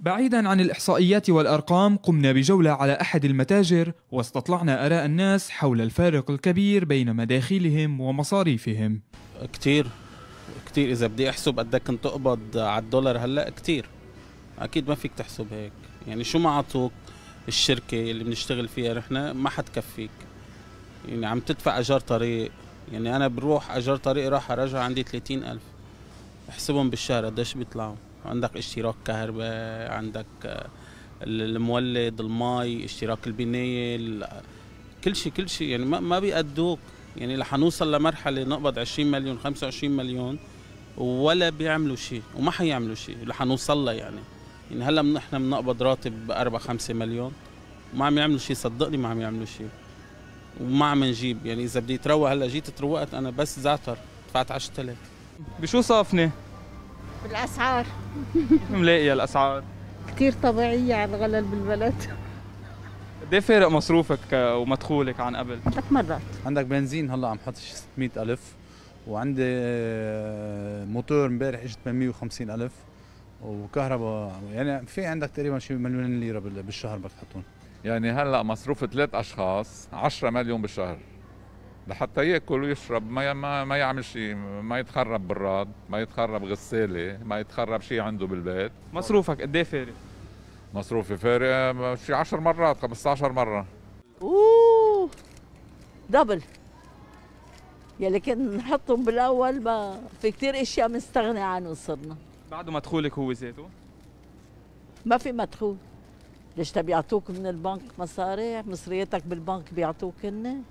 بعيدا عن الإحصائيات والأرقام قمنا بجولة على أحد المتاجر واستطلعنا آراء الناس حول الفارق الكبير بين مداخلهم ومصاريفهم كتير كتير إذا بدي أحسب قد إيه كنت تقبض على الدولار هلأ كتير أكيد ما فيك تحسب هيك يعني شو ما عطوك الشركة اللي بنشتغل فيها نحن ما حتكفيك يعني عم تدفع أجار طريق يعني أنا بروح أجار طريق راح أرجع عندي 30000 أحسبهم بالشهر قديش بيطلعوا عندك اشتراك كهرباء عندك آه، المولد المي اشتراك البنايه كل شيء كل شيء يعني ما, ما بيأدوك يعني رح نوصل لمرحله نقبض 20 مليون 25 مليون ولا بيعملوا شيء وما حيعملوا شيء رح نوصل لها يعني يعني هلا نحن بنقبض راتب 4 5 مليون ما عم يعملوا شيء صدقني ما عم يعملوا شيء وما عم نجيب يعني اذا بدي اتروق هلا جيت تروقت انا بس زعتر دفعت 10000 بشو صافني؟ بالاسعار ملاقيه الاسعار كثير طبيعيه على الغلل بالبلد قد ايه فارق مصروفك ومدخولك عن قبل؟ ثلاث مرات عندك بنزين هلا عم حط 600000 وعندي آه، موتور امبارح اجت 850000 وكهرباء يعني في عندك تقريبا شي مليونين ليره بالشهر بدك تحطهم يعني هلا مصروف ثلاث اشخاص 10 مليون بالشهر لحتى ياكل ويشرب ما ما, ما يعمل شيء ما يتخرب براد ما يتخرب غساله ما يتخرب شيء عنده بالبيت مصروفك قد ايه فارق مصروفي فارق شيء 10 مرات 15 مره اوه دبل يلي لكن نحطهم بالاول ما في كثير اشياء مستغني عنه صرنا بعده مدخولك هو ذاته؟ ما في مدخول ليش بيعطوك من البنك مصاري مصرياتك بالبنك بيعطوك هن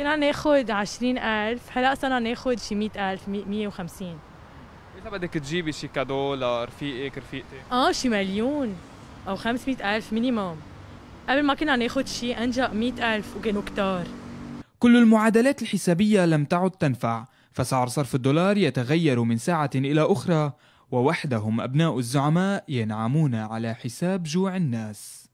كنا ناخد عشرين ألف هلا صرنا ناخد شي مئة ألف مئة وخمسين إذا بدك تجيبي شي كادو لرفيقك رفيقتك آه شي مليون أو 500000 ألف مينيموم قبل ما كنا ناخد شي أنجأ مئة ألف وكانوا كتار كل المعادلات الحسابية لم تعد تنفع فسعر صرف الدولار يتغير من ساعة إلى أخرى ووحدهم أبناء الزعماء ينعمون على حساب جوع الناس